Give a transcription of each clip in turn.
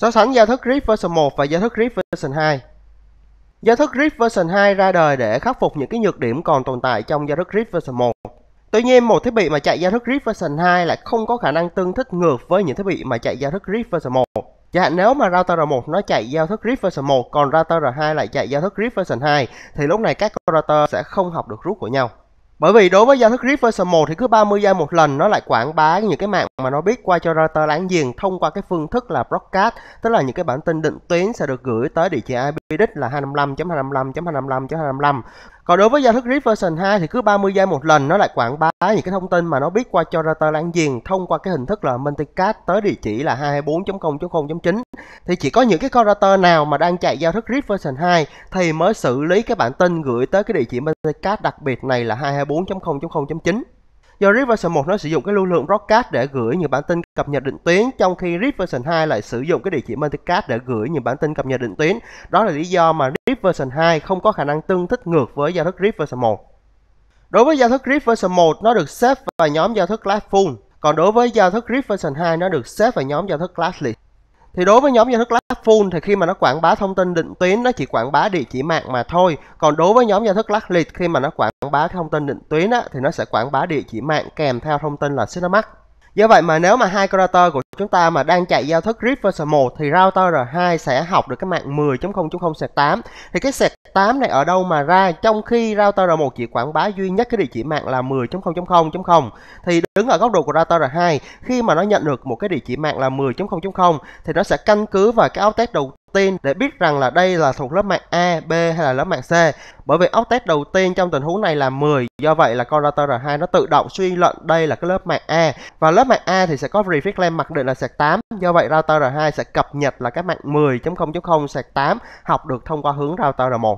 So sánh giao thức RIP version 1 và giao thức RIP version 2. Giao thức RIP version 2 ra đời để khắc phục những cái nhược điểm còn tồn tại trong giao thức RIP version 1. Tuy nhiên, một thiết bị mà chạy giao thức RIP version 2 lại không có khả năng tương thích ngược với những thiết bị mà chạy giao thức RIP version 1. Chẳng hạn nếu mà router 1 nó chạy giao thức RIP version 1 còn router 2 lại chạy giao thức RIP version 2 thì lúc này các router sẽ không học được rút của nhau. Bởi vì đối với giao thức RIP version 1 thì cứ 30 giây một lần nó lại quảng bá những cái mạng mà nó biết qua cho router láng giềng thông qua cái phương thức là broadcast, tức là những cái bản tin định tuyến sẽ được gửi tới địa chỉ IP đích là 255.255.255.255. Còn đối với giao thức RIP version 2 thì cứ 30 giây một lần nó lại quảng bá những cái thông tin mà nó biết qua cho router láng giềng thông qua cái hình thức là multicast tới địa chỉ là 224.0.0.9 thì chỉ có những cái con router nào mà đang chạy giao thức RIP version 2 thì mới xử lý cái bản tin gửi tới cái địa chỉ multicast đặc biệt này là 224.0.0.9 Do RIP version 1 nó sử dụng cái lưu lượng broadcast để gửi những bản tin cập nhật định tuyến, trong khi RIP version 2 lại sử dụng cái địa chỉ multicast để gửi những bản tin cập nhật định tuyến. Đó là lý do mà RIP version 2 không có khả năng tương thích ngược với giao thức RIP version 1. Đối với giao thức RIP version 1, nó được xếp vào nhóm giao thức class Còn đối với giao thức RIP version 2, nó được xếp vào nhóm giao thức classless thì đối với nhóm giao thức lát full thì khi mà nó quảng bá thông tin định tuyến nó chỉ quảng bá địa chỉ mạng mà thôi còn đối với nhóm giao thức lát lịch khi mà nó quảng bá thông tin định tuyến á, thì nó sẽ quảng bá địa chỉ mạng kèm theo thông tin là Cinemax do vậy mà nếu mà hai curator của chúng ta mà đang chạy giao thức RIP version 1 thì router R2 sẽ học được cái mạng 10.0.0 sạc 8. Thì cái sạc 8 này ở đâu mà ra trong khi router R1 chỉ quảng bá duy nhất cái địa chỉ mạng là 10.0.0.0 thì đứng ở góc độ của router R2 khi mà nó nhận được một cái địa chỉ mạng là 10.0.0 thì nó sẽ căn cứ vào cái outtest đầu tiên để biết rằng là đây là thuộc lớp mạng A, B hay là lớp mạng C. Bởi vì test đầu tiên trong tình huống này là 10, do vậy là con router R2 nó tự động suy luận đây là cái lớp mạng A. Và lớp mạng A thì sẽ có prefix len mặc định là sạc 8, do vậy router R2 sẽ cập nhật là các mạng 10.0.0 sạc 8 học được thông qua hướng router R1.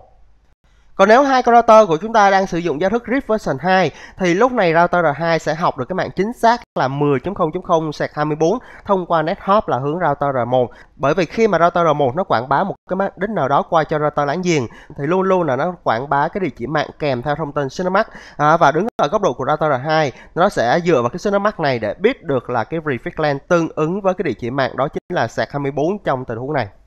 Còn nếu hai con router của chúng ta đang sử dụng giao thức RIP version 2 thì lúc này router R2 sẽ học được cái mạng chính xác là 10.0.0/24 thông qua net hop là hướng router R1. Bởi vì khi mà router R1 nó quảng bá một cái mạng đích nào đó qua cho router láng giềng thì luôn luôn là nó quảng bá cái địa chỉ mạng kèm theo thông tin Cinemax à, và đứng ở góc độ của router R2 nó sẽ dựa vào cái Cinemax này để biết được là cái prefix LAN tương ứng với cái địa chỉ mạng đó chính là sạc 24 trong tình huống này.